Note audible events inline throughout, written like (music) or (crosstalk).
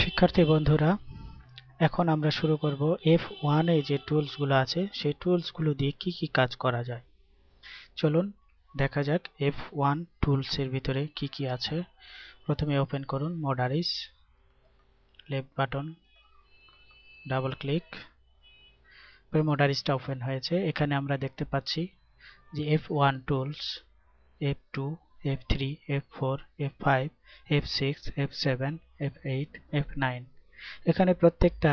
শিক্ষার্থী বন্ধুরা এখন আমরা শুরু করব এফ ওয়ানে যে টুলসগুলো আছে সেই টুলসগুলো দিয়ে কি কি কাজ করা যায় চলুন দেখা যাক এফ ওয়ান টুলসের ভিতরে কি কি আছে প্রথমে ওপেন করুন Modaris left button double click পরে মডারিসটা ওপেন হয়েছে এখানে আমরা দেখতে পাচ্ছি যে F one tools F two F3, F4, F5, F6, F7, F8, F9 এখানে প্রত্যেকটা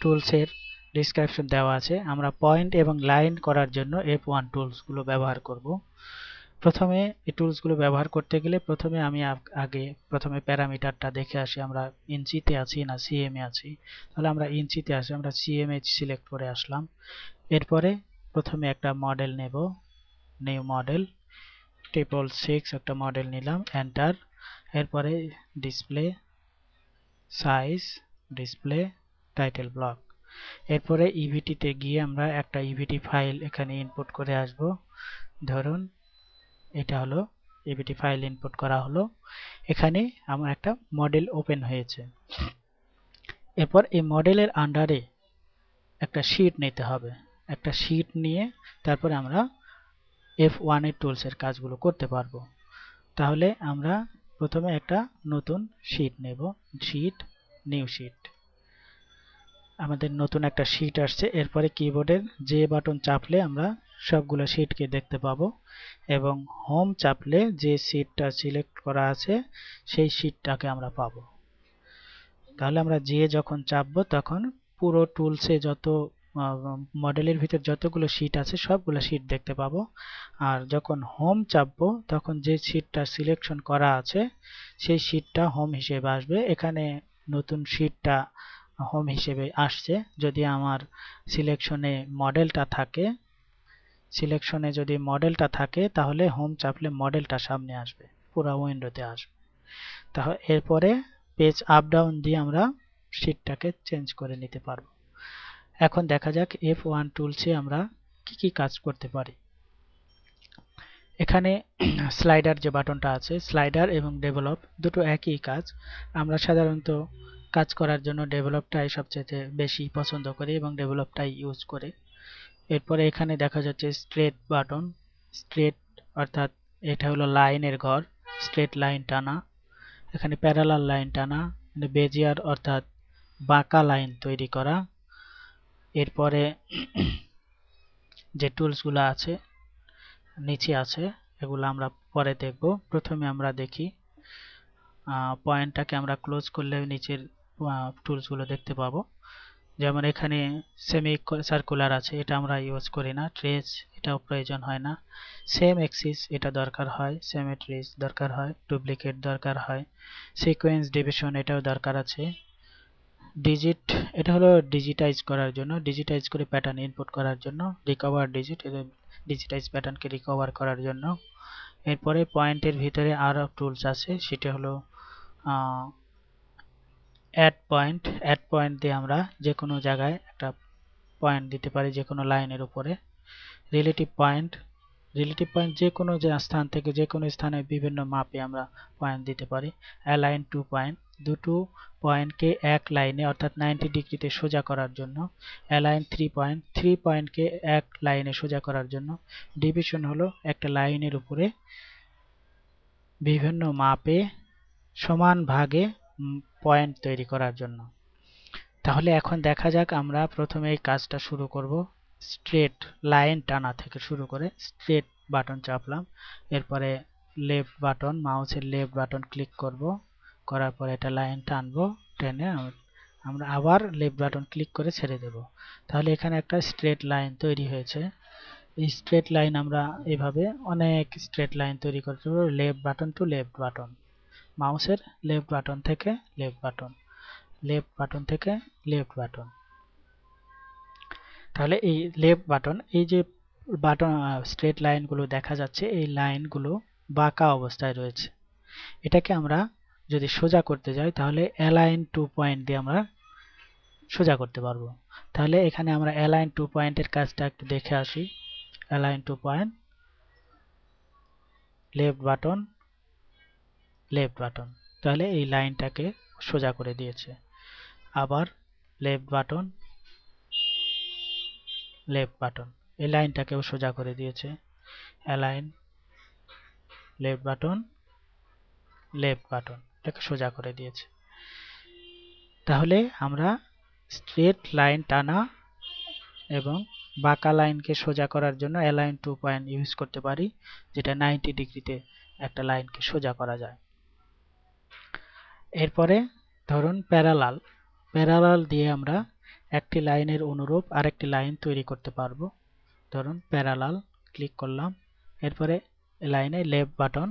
টুলসের ডিসক্রিপশন দেওয়া আছে আমরা পয়েন্ট এবং লাইন করার জন্য এফ ওয়ান টুলসগুলো ব্যবহার করব প্রথমে এই টুলসগুলো ব্যবহার করতে গেলে প্রথমে আমি আগে প্রথমে প্যারামিটারটা দেখে আসি আমরা ইঞ্চিতে আছি না সিএমে আছি তাহলে আমরা ইঞ্চিতে আসি আমরা সিএমএ সিলেক্ট করে আসলাম এরপরে প্রথমে একটা মডেল নেব নিউ মডেল ট্রিপল সিক্স একটা মডেল নিলাম এন্টার এরপরে display size display title block এরপরে ইভিটিতে e গিয়ে আমরা একটা ইভিটি e ফাইল এখানে ইনপুট করে আসব ধরুন এটা হলো ইভিটি ফাইল ইনপুট করা হলো এখানে আমার একটা মডেল ওপেন হয়েছে এরপর এই মডেলের আন্ডারে একটা শিট নিতে হবে একটা শিট নিয়ে তারপরে আমরা এফ ওয়ানের টুলসের কাজগুলো করতে পারবো তাহলে আমরা প্রথমে একটা নতুন শিট নেব শিট নিউ শিট আমাদের নতুন একটা শিট আসছে এরপরে কিবোর্ডের যে বাটন চাপলে আমরা সবগুলো শিটকে দেখতে পাবো এবং হোম চাপলে যে শিটটা সিলেক্ট করা আছে সেই শিটটাকে আমরা পাবো তাহলে আমরা যে যখন চাপবো তখন পুরো টুলসে যত মডেলের ভিতর যতগুলো শীট আছে সবগুলো শীট দেখতে পাবো আর যখন হোম চাপবো তখন যে শীটটা সিলেকশন করা আছে সেই শীটটা হোম হিসেবে আসবে এখানে নতুন শীটটা হোম হিসেবে আসছে যদি আমার সিলেকশনে মডেলটা থাকে সিলেকশনে যদি মডেলটা থাকে তাহলে হোম চাপলে মডেলটা সামনে আসবে পুরো উইন্ডোতে আসবে তাহলে এরপরে পেজ আপ ডাউন দিয়ে আমরা শীটটাকে চেঞ্জ করে নিতে পারবো এখন দেখা যাক এফ ওয়ান টুলসে আমরা কি কি কাজ করতে পারি এখানে স্লাইডার (clears throat) যে বাটনটা আছে স্লাইডার এবং ডেভেলপ দুটো একই কাজ আমরা সাধারণত কাজ করার জন্য ডেভেলপটাই সবচেয়ে বেশি পছন্দ করি এবং ডেভেলপটাই ইউজ করি এরপরে এখানে দেখা যাচ্ছে স্ট্রেট বাটন স্ট্রেট অর্থাৎ এটা হলো লাইনের ঘর স্ট্রেট লাইন টানা এখানে প্যারালাল লাইন টানা বেজিয়ার মানে অর্থাৎ বাঁকা লাইন তৈরি করা এরপরে যে টুলসগুলো আছে নিচে আছে এগুলো আমরা পরে দেখব প্রথমে আমরা দেখি পয়েন্টটাকে আমরা ক্লোজ করলে নিচের টুলসগুলো দেখতে পাবো যেমন এখানে সেমি সার্কুলার আছে এটা আমরা ইউজ করি না ট্রেস এটাও প্রয়োজন হয় না সেম এক্সিস এটা দরকার হয় সেমেট্রিস দরকার হয় ডুপ্লিকেট দরকার হয় সিকোয়েন্স ডিভিশন এটাও দরকার আছে ডিজিট এটা হলো ডিজিটাইজ করার জন্য ডিজিটাইজ করে প্যাটার্ন ইনপুট করার জন্য রিকভার ডিজিট ডিজিটাইজ প্যাটার্নকে রিকভার করার জন্য এরপরে পয়েন্টের ভিতরে আরও টুলস আছে সেটা হলো অ্যাড পয়েন্ট অ্যাড পয়েন্ট দিয়ে আমরা যে কোনো জায়গায় একটা পয়েন্ট দিতে পারি যে কোনো লাইনের উপরে রিলেটিভ পয়েন্ট রিলেটিভ পয়েন্ট যে কোনো যে স্থান থেকে যে কোনো স্থানে বিভিন্ন মাপে আমরা পয়েন্ট দিতে পারি অ্যালাইন টু পয়েন্ট দুটো পয়েন্টকে এক লাইনে অর্থাৎ নাইনটি ডিগ্রিতে সোজা করার জন্য অ্যালাইন থ্রি পয়েন্ট থ্রি পয়েন্টকে এক লাইনে সোজা করার জন্য ডিভিশন হলো একটা লাইনের উপরে বিভিন্ন মাপে সমান ভাগে পয়েন্ট তৈরি করার জন্য তাহলে এখন দেখা যাক আমরা প্রথমে এই কাজটা শুরু করব স্ট্রেট লাইন টানা থেকে শুরু করে স্ট্রেট বাটন চাপলাম এরপরে লেফট বাটন মাউসের লেফট বাটন ক্লিক করব করার পরে এটা লাইন টানবো টেনে আমরা আবার লেফট বাটন ক্লিক করে ছেড়ে দেব তাহলে এখানে একটা স্ট্রেট লাইন তৈরি হয়েছে এই স্ট্রেট লাইন আমরা এভাবে অনেক স্ট্রেট লাইন তৈরি করতে পারবো left button two left button মাউসের লেফট বাটন থেকে লেফট বাটন লেফট বাটন থেকে লেফট বাটন তাহলে এই লেফট বাটন এই যে বাটন স্ট্রেট লাইনগুলো দেখা যাচ্ছে এই লাইনগুলো বাঁকা অবস্থায় রয়েছে এটাকে আমরা যদি সোজা করতে যাই তাহলে অ্যালাইন টু পয়েন্ট দিয়ে আমরা সোজা করতে পারবো তাহলে এখানে আমরা অ্যালাইন টু পয়েন্টের কাজটা একটু দেখে আসি align two point left button left button তাহলে এই লাইনটাকে সোজা করে দিয়েছে আবার লেফট বাটন লেফট বাটন এই লাইনটাকেও সোজা করে দিয়েছে align left button left button এটাকে সোজা করে দিয়েছে তাহলে আমরা স্ট্রেট লাইন টানা এবং বাঁকা লাইনকে সোজা করার জন্য অ্যালাইন টু পয়েন্ট ইউজ করতে পারি যেটা নাইনটি ডিগ্রিতে একটা লাইনকে সোজা করা যায় এরপরে ধরুন প্যারালাল প্যারালাল দিয়ে আমরা একটি লাইনের অনুরূপ আরেকটি লাইন তৈরি করতে পারবো ধরুন প্যারালাল ক্লিক করলাম এরপরে লাইনে লেফট বাটন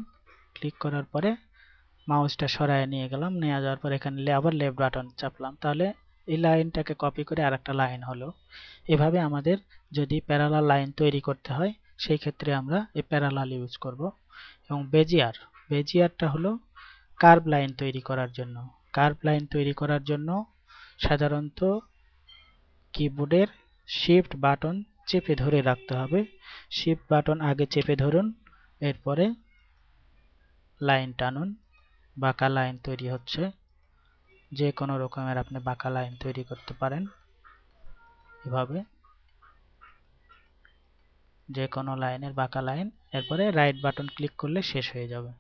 ক্লিক করার পরে মাউসটা সরায় নিয়ে গেলাম নিয়ে যাওয়ার পর এখানে আবার লেফট বাটন চাপলাম তাহলে এই লাইনটাকে কপি করে আরেকটা লাইন হলো এভাবে আমাদের যদি প্যারালাল লাইন তৈরি করতে হয় সেই ক্ষেত্রে আমরা এই প্যারালাল ইউজ করব এবং বেজিয়ার বেজিয়ারটা হলো কার্ভ লাইন তৈরি করার জন্য কার্ভ লাইন তৈরি করার জন্য সাধারণত কিবোর্ডের শিফট বাটন চেপে ধরে রাখতে হবে শিফট বাটন আগে চেপে ধরুন এরপরে লাইন টানুন বাঁকা লাইন তৈরি হচ্ছে যে কোনো রকমের আপনি বাঁকা লাইন তৈরি করতে পারেন এভাবে যে কোনো লাইনের বাঁকা লাইন এরপরে রাইট বাটন ক্লিক করলে শেষ হয়ে যাবে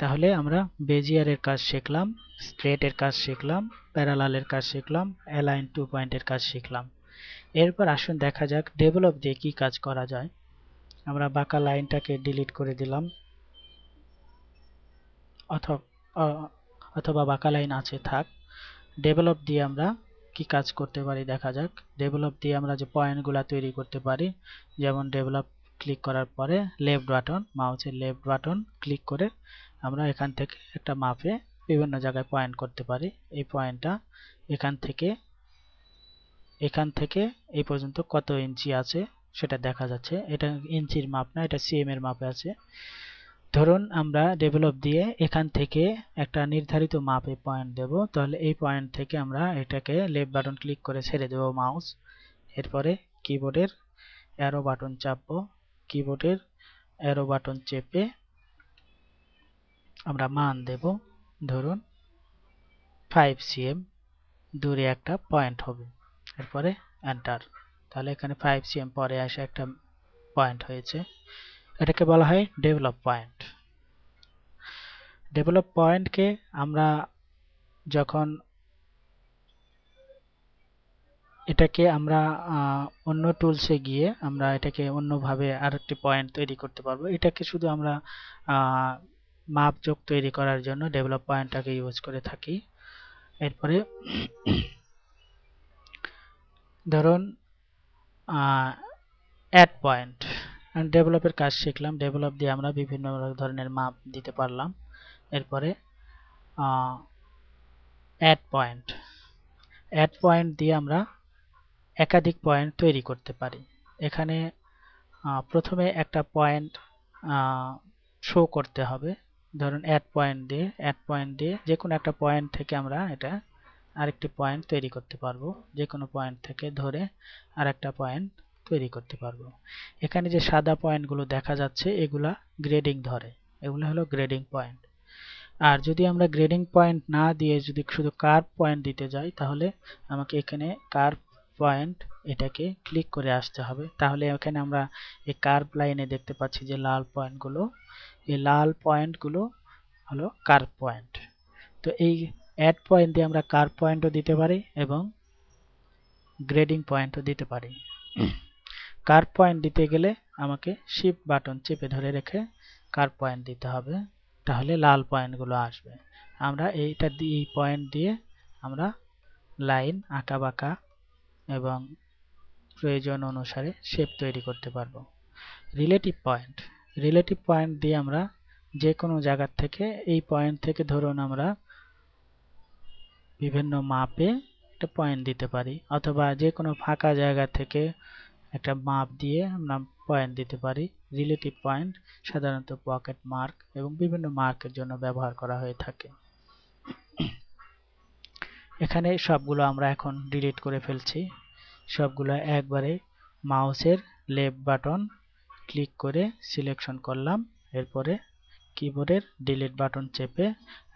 তাহলে আমরা বেজিয়ারের কাজ শিখলাম স্ট্রেটের কাজ শিখলাম প্যারালালের কাজ শিখলাম অ্যালাইন টু পয়েন্টের কাজ শিখলাম এরপর আসুন দেখা যাক ডেভেলপ দিয়ে কী কাজ করা যায় আমরা বাঁকা লাইনটাকে ডিলিট করে দিলাম অথবা বাঁকা লাইন আছে থাক ডেভেলপ দিয়ে আমরা কি কাজ করতে পারি দেখা যাক ডেভেলপ দিয়ে আমরা যে পয়েন্টগুলো তৈরি করতে পারি যেমন ডেভেলপ ক্লিক করার পরে লেফট বাটন মাউসের লেফট বাটন ক্লিক করে আমরা এখান থেকে একটা মাপে বিভিন্ন জায়গায় পয়েন্ট করতে পারি এই পয়েন্টটা এখান থেকে এখান থেকে এই পর্যন্ত কত ইঞ্চি আছে সেটা দেখা যাচ্ছে এটা ইঞ্চির মাপ না এটা সিএম এর মাপে আছে ধরুন আমরা ডেভেলপ দিয়ে এখান থেকে একটা নির্ধারিত মাপে পয়েন্ট দেব তাহলে এই পয়েন্ট থেকে আমরা এটাকে লেফট বাটন ক্লিক করে ছেড়ে দেব মাউস এরপরে কিবোর্ডের অ্যারো বাটন চাপবো কিবোর্ডের অ্যারো বাটন চেপে আমরা মান দেব ধরুন ফাইভ সিএম দূরে একটা পয়েন্ট হবে এরপরে এন্টার তাহলে এখানে 5 সিএম পরে আসে একটা পয়েন্ট হয়েছে এটাকে বলা হয় ডেভেলপ পয়েন্ট ডেভেলপ পয়েন্টকে আমরা যখন এটাকে আমরা অন্য টুলসে গিয়ে আমরা এটাকে অন্যভাবে আরেকটি পয়েন্ট তৈরি করতে পারবো এটাকে শুধু আমরা যোগ তৈরি করার জন্য ডেভেলপ পয়েন্টটাকে ইউজ করে থাকি এরপরে ধরুন অ্যাড পয়েন্ট ডেভেলপের কাজ শিখলাম ডেভেলপ দিয়ে আমরা বিভিন্ন ধরনের মাপ দিতে পারলাম এরপরে অ্যাড পয়েন্ট অ্যাড পয়েন্ট দিয়ে আমরা একাধিক পয়েন্ট তৈরি করতে পারি এখানে প্রথমে একটা পয়েন্ট শো করতে হবে ধরুন এক পয়েন্ট দিয়ে এক পয়েন্ট দিয়ে যে কোনো একটা পয়েন্ট থেকে আমরা এটা আরেকটি পয়েন্ট তৈরি করতে পারবো যে কোনো পয়েন্ট থেকে ধরে আর একটা পয়েন্ট তৈরি করতে পারবো এখানে যে সাদা পয়েন্টগুলো দেখা যাচ্ছে এগুলা গ্রেডিং ধরে এগুলো হলো গ্রেডিং পয়েন্ট আর যদি আমরা গ্রেডিং পয়েন্ট না দিয়ে যদি শুধু কার্ভ পয়েন্ট দিতে যাই তাহলে আমাকে এখানে কার্ভ পয়েন্ট এটাকে ক্লিক করে আসতে হবে তাহলে এখানে আমরা এই কার্ভ লাইনে দেখতে পাচ্ছি যে লাল পয়েন্টগুলো এই লাল পয়েন্টগুলো হলো কার্ভ পয়েন্ট তো এই অ্যাড পয়েন্ট দিয়ে আমরা কার্ভ পয়েন্টও দিতে পারি এবং গ্রেডিং পয়েন্টও দিতে পারি কার্ভ পয়েন্ট দিতে গেলে আমাকে শিফট বাটন চেপে ধরে রেখে কার্ভ পয়েন্ট দিতে হবে তাহলে লাল পয়েন্টগুলো আসবে আমরা এইটা এই পয়েন্ট দিয়ে আমরা লাইন আঁকা বাঁকা এবং প্রয়োজন অনুসারে শেপ তৈরি করতে পারবো রিলেটিভ পয়েন্ট রিলেটিভ পয়েন্ট দিয়ে আমরা যে কোনো জায়গার থেকে এই পয়েন্ট থেকে ধরুন আমরা বিভিন্ন মাপে একটা পয়েন্ট দিতে পারি অথবা যে কোনো ফাঁকা জায়গা থেকে একটা মাপ দিয়ে আমরা পয়েন্ট দিতে পারি রিলেটিভ পয়েন্ট সাধারণত পকেট মার্ক এবং বিভিন্ন মার্কের জন্য ব্যবহার করা হয়ে থাকে এখানে সবগুলো আমরা এখন ডিলিট করে ফেলছি সবগুলো একবারে মাউসের লেফট বাটন ক্লিক করে সিলেকশন করলাম এরপরে কিবোর্ডের ডিলিট বাটন চেপে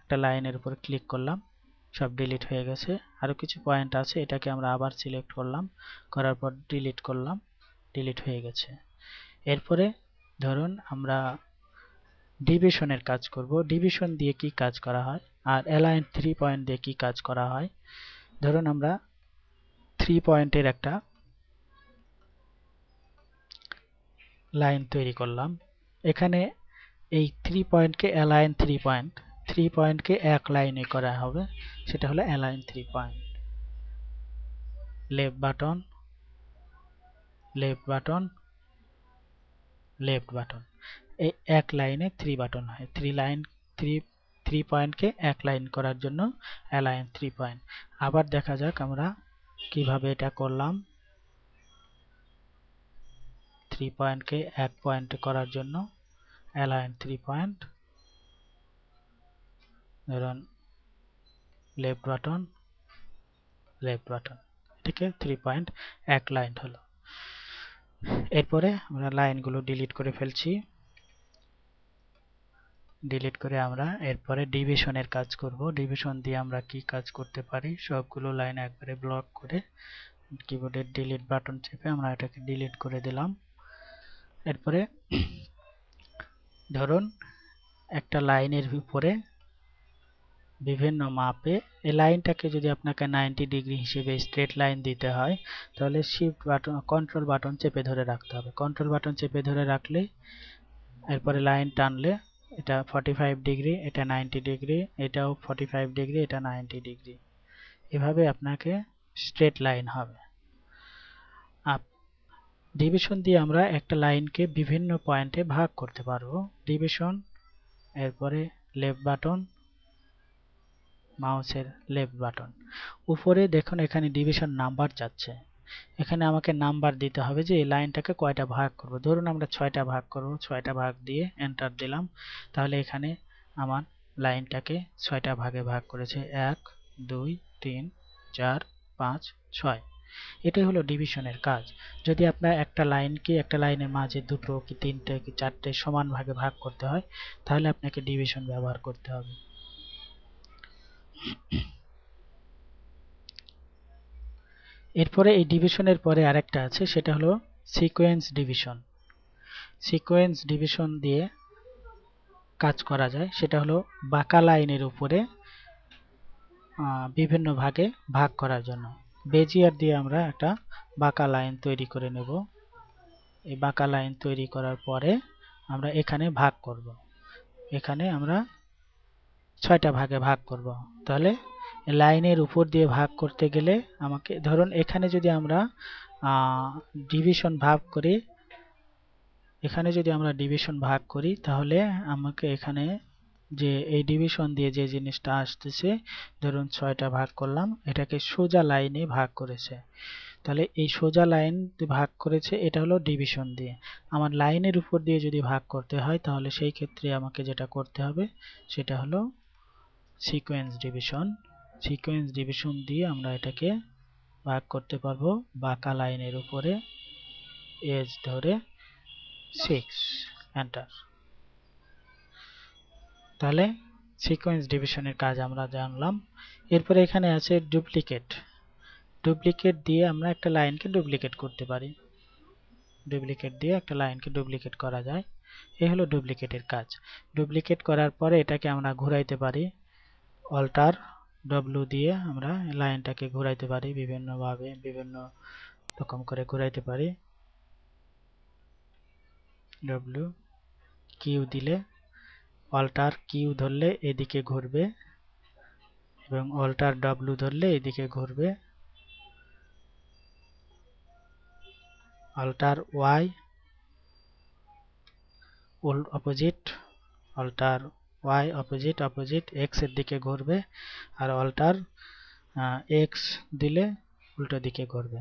একটা লাইনের উপর ক্লিক করলাম সব ডিলিট হয়ে গেছে আরও কিছু পয়েন্ট আছে এটাকে আমরা আবার সিলেক্ট করলাম করার পর ডিলিট করলাম ডিলিট হয়ে গেছে এরপরে ধরুন আমরা ডিভিশনের কাজ করব ডিভিশন দিয়ে কি কাজ করা হয় আর অ্যালাইন থ্রি পয়েন্ট দিয়ে কী কাজ করা হয় ধরুন আমরা থ্রি পয়েন্টের একটা লাইন তৈরি করলাম এখানে এই থ্রি পয়েন্টকে অ্যালাইন থ্রি পয়েন্ট থ্রি পয়েন্টকে এক লাইনে করা হবে সেটা হলো align three point left button left button left button এই এক লাইনে থ্রি বাটন হয় থ্রি লাইন থ্রি থ্রি পয়েন্টকে এক লাইন করার জন্য অ্যালাইন থ্রি পয়েন্ট আবার দেখা যাক আমরা কিভাবে এটা করলাম থ্রি পয়েন্টকে এক পয়েন্ট করার জন্য অ্যালাইন থ্রি পয়েন্ট ধরুন লেফট বাটন লেফট বাটন এটাকে থ্রি পয়েন্ট এক লাইন হলো এরপরে আমরা লাইনগুলো ডিলিট করে ফেলছি ডিলিট করে আমরা এরপরে ডিভিশনের কাজ করব ডিভিশন দিয়ে আমরা কি কাজ করতে পারি সবগুলো লাইন একবারে ব্লক করে কিবোর্ডের ডিলিট বাটন চেপে আমরা এটাকে ডিলিট করে দিলাম এরপরে ধরুন একটা লাইনের উপরে বিভিন্ন মাপে এই লাইনটাকে যদি আপনাকে নাইনটি ডিগ্রি হিসেবে স্ট্রেট লাইন দিতে হয় তাহলে শিফট বাটন কন্ট্রোল বাটন চেপে ধরে রাখতে হবে কন্ট্রোল বাটন চেপে ধরে রাখলে এরপরে লাইন টানলে এটা 45 ডিগ্রি এটা 90 ডিগ্রি এটাও 45 ডিগ্রি এটা 90 ডিগ্রি এভাবে আপনাকে স্ট্রেট লাইন হবে ডিভিশন দিয়ে আমরা একটা লাইনকে বিভিন্ন পয়েন্টে ভাগ করতে পারবো ডিভিশন এরপরে লেফট বাটন মাউসের লেফট বাটন উপরে দেখুন এখানে ডিভিশন নাম্বার যাচ্ছে এখানে আমাকে নাম্বার দিতে হবে যে এই লাইনটাকে কয়টা ভাগ করব ধরুন আমরা ছয়টা ভাগ করব ছয়টা ভাগ দিয়ে এন্টার দিলাম তাহলে এখানে আমার লাইনটাকে ছয়টা ভাগে ভাগ করেছে এক দুই তিন চার পাঁচ ছয় এটাই হলো ডিভিশনের কাজ যদি আপনার একটা লাইনকে একটা লাইনের মাঝে দুটো কি তিনটে কি চারটে সমান ভাগে ভাগ করতে হয় তাহলে আপনাকে ডিভিশন ব্যবহার করতে হবে এরপরে এই ডিভিশনের পরে আরেকটা আছে সেটা হলো সিকোয়েন্স ডিভিশন সিকোয়েন্স ডিভিশন দিয়ে কাজ করা যায় সেটা হলো বাঁকা লাইনের উপরে বিভিন্ন ভাগে ভাগ করার জন্য বেজিয়ার দিয়ে আমরা একটা বাঁকা লাইন তৈরি করে নেব এই বাঁকা লাইন তৈরি করার পরে আমরা এখানে ভাগ করব এখানে আমরা ছয়টা ভাগে ভাগ করব তাহলে লাইনের উপর দিয়ে ভাগ করতে গেলে আমাকে ধরুন এখানে যদি আমরা ডিভিশন ভাগ করি এখানে যদি আমরা ডিভিশন ভাগ করি তাহলে আমাকে এখানে যে এই ডিভিশন দিয়ে যে জিনিসটা আসতেছে ধরুন ছয়টা ভাগ করলাম এটাকে সোজা লাইনে ভাগ করেছে তাহলে এই সোজা লাইন ভাগ করেছে এটা হলো ডিভিশন দিয়ে আমার লাইনের উপর দিয়ে যদি ভাগ করতে হয় তাহলে সেই ক্ষেত্রে আমাকে যেটা করতে হবে সেটা হলো সিকোয়েন্স ডিভিশন সিকোয়েন্স ডিভিশন দিয়ে আমরা এটাকে ভাগ করতে পারবো বাঁকা লাইনের উপরে এজ ধরে সিক্স এন্টার তাহলে সিকোয়েন্স ডিভিশনের কাজ আমরা জানলাম এরপরে এখানে আছে ডুপ্লিকেট ডুপ্লিকেট দিয়ে আমরা একটা লাইনকে ডুপ্লিকেট করতে পারি ডুপ্লিকেট দিয়ে একটা লাইনকে ডুপ্লিকেট করা যায় এই হলো ডুপ্লিকেটের কাজ ডুপ্লিকেট করার পরে এটাকে আমরা ঘুরাইতে পারি অল্টার ডব্লু দিয়ে আমরা লাইনটাকে ঘুরাইতে পারি বিভিন্নভাবে বিভিন্ন রকম করে ঘুরাইতে পারি ডব্লু কিউ দিলে অল্টার কিউ ধরলে এদিকে ঘুরবে এবং অল্টার ডাব্লু ধরলে এদিকে ঘুরবে alter Y opposite alter Y opposite opposite X এর দিকে ঘুরবে আর অল্টার এক্স দিলে উল্টো দিকে ঘুরবে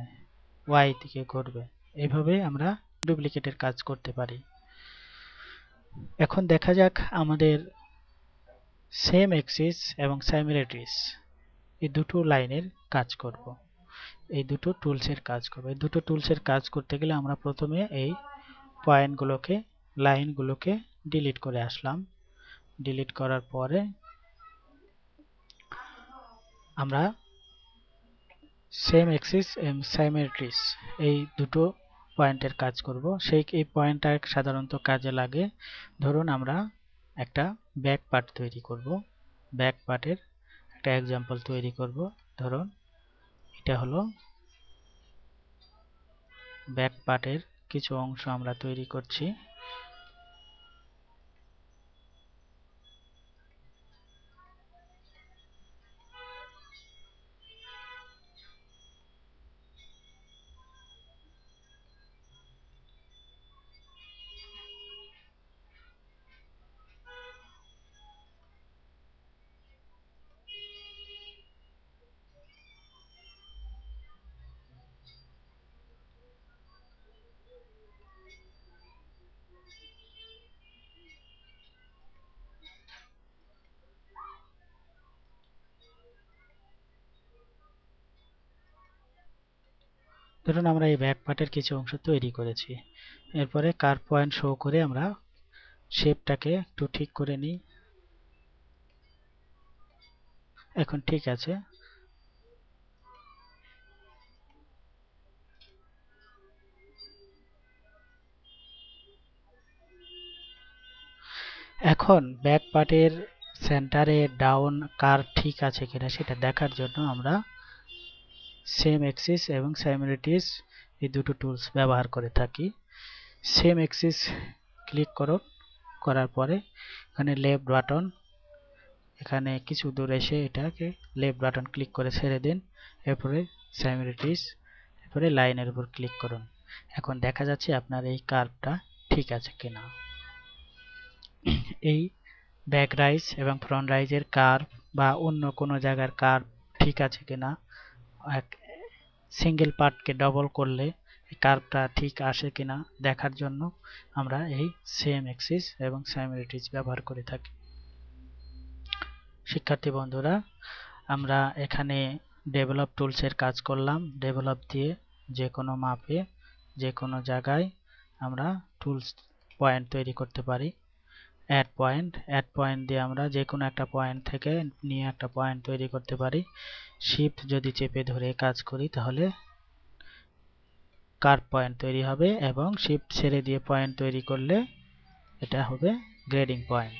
ওয়াই দিকে ঘুরবে এভাবে আমরা ডুপ্লিকেটের কাজ করতে পারি এখন দেখা যাক আমাদের সেম এক্সিস এবং স্যামিলেটিস এই দুটো লাইনের কাজ করব। এই দুটো টুলসের কাজ করব এই দুটো টুলসের কাজ করতে গেলে আমরা প্রথমে এই পয়েন্টগুলোকে লাইনগুলোকে ডিলিট করে আসলাম ডিলিট করার পরে আমরা সেম এক্সিস এবং সাইমেট্রিস এই দুটো পয়েন্টের কাজ করব সেই এই পয়েন্টটা সাধারণত কাজে লাগে ধরুন আমরা একটা ব্যাক পার্ট তৈরি করব ব্যাক পার্টের একটা এক্সাম্পল তৈরি করব ধরুন এটা হলো ব্যাক পার্টের কিছু অংশ আমরা তৈরি করছি ধরুন আমরা এই ব্যাক পার্টের কিছু অংশ তৈরি করেছি এরপরে কার পয়েন্ট শো করে আমরা শেপটাকে একটু ঠিক করে নিই এখন ঠিক আছে এখন ব্যাক পার্টের সেন্টারে ডাউন কার ঠিক আছে কিনা সেটা দেখার জন্য আমরা সেম অ্যাক্সিস এবং সাইমিলিটিস এই দুটো টুলস ব্যবহার করে থাকি সেম অ্যাক্সিস ক্লিক করো করার পরে এখানে লেফট বাটন এখানে কিছু দূর এসে এটাকে লেফট বাটন ক্লিক করে ছেড়ে দিন এরপরে সাইমিলিটিস এরপরে লাইনের উপর ক্লিক করুন এখন দেখা যাচ্ছে আপনার এই কার্ভটা ঠিক আছে কিনা এই ব্যাক রাইস এবং ফ্রন্ট রাইজের কার্ভ বা অন্য কোনো জায়গার কার্ভ ঠিক আছে কিনা এক সিঙ্গেল পার্টকে ডবল করলে কার্ভটা ঠিক আসে কিনা দেখার জন্য আমরা এই সেম এক্সিস এবং সাইমেরিটিজ ব্যবহার করে থাকি শিক্ষার্থী বন্ধুরা আমরা এখানে ডেভেলপ টুলসের কাজ করলাম ডেভেলপ দিয়ে যে কোনো মাপে যে কোনো জায়গায় আমরা টুলস পয়েন্ট তৈরি করতে পারি অ্যাড পয়েন্ট অ্যাড পয়েন্ট দিয়ে আমরা যে কোনো একটা পয়েন্ট থেকে নিয়ে একটা পয়েন্ট তৈরি করতে পারি শিফট যদি চেপে ধরে কাজ করি তাহলে কার পয়েন্ট তৈরি হবে এবং শিফট ছেড়ে দিয়ে পয়েন্ট তৈরি করলে এটা হবে গ্রেডিং পয়েন্ট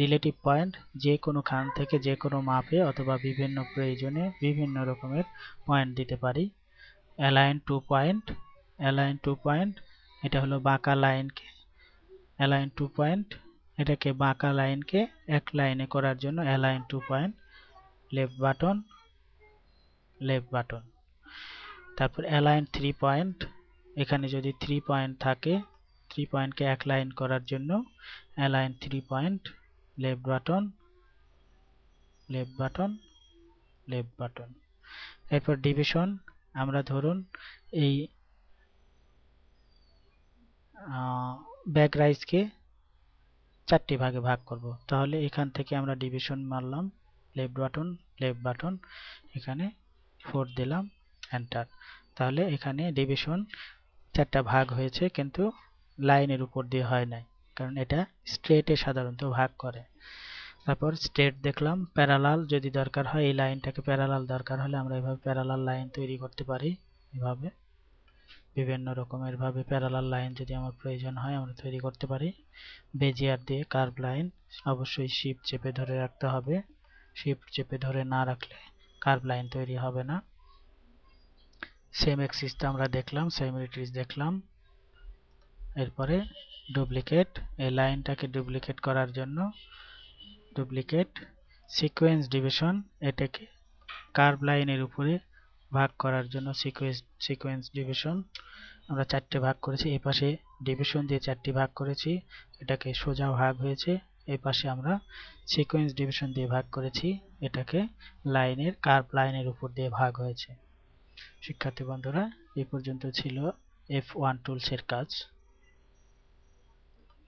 রিলেটিভ পয়েন্ট যে কোনো খান থেকে যে কোনো মাপে অথবা বিভিন্ন প্রয়োজনে বিভিন্ন রকমের পয়েন্ট দিতে পারি align two point align two point এটা হলো বাঁকা লাইনকে অ্যালাইন টু পয়েন্ট এটাকে বাঁকা লাইনকে এক লাইনে করার জন্য align two point left button left button তারপর অ্যালাইন থ্রি পয়েন্ট এখানে যদি থ্রি পয়েন্ট থাকে থ্রি পয়েন্টকে এক লাইন করার জন্য align three point left button left button left button এরপর ডিভিশন আমরা ধরুন এই ব্যাক রাইসকে চারটি ভাগে ভাগ করব তাহলে এখান থেকে আমরা ডিভিশন মারলাম লেফট বাটন লেফট বাটন এখানে ফোর দিলাম এন্টার তাহলে এখানে ডিভিশন চারটা ভাগ হয়েছে কিন্তু লাইনের উপর দিয়ে হয় নাই কারণ এটা স্ট্রেটে সাধারণত ভাগ করে তারপর স্ট্রেট দেখলাম প্যারালাল যদি দরকার হয় এই লাইনটাকে প্যারালাল দরকার হলে আমরা এভাবে প্যারালাল লাইন তৈরি করতে পারি এভাবে বিভিন্ন রকমেরভাবে প্যারালাল লাইন যদি আমার প্রয়োজন হয় আমরা তৈরি করতে পারি বেজিয়ার দিয়ে কার্ভ লাইন অবশ্যই শিপ চেপে ধরে রাখতে হবে শিপ চেপে ধরে না রাখলে কার্ভ লাইন তৈরি হবে না সেম এক্সিসটা আমরা দেখলাম সেম রিট্রিজ দেখলাম এরপরে ডুপ্লিকেট এই লাইনটাকে ডুপ্লিকেট করার জন্য ডুপ্লিকেট সিকোয়েন্স ডিভিশন এটাকে কার্ভ লাইনের উপরে ভাগ করার জন্য সিকোয়েন্স সিকোয়েন্স ডিভিশন আমরা চারটে ভাগ করেছি এপাশে ডিভিশন দিয়ে চারটি ভাগ করেছি এটাকে সোজা ভাগ হয়েছে এই পাশে আমরা সিকোয়েন্স ডিভিশন দিয়ে ভাগ করেছি এটাকে লাইনের কার্ভ লাইনের উপর দিয়ে ভাগ হয়েছে শিক্ষার্থী বন্ধুরা এ পর্যন্ত ছিল এফ ওয়ান টুলসের কাজ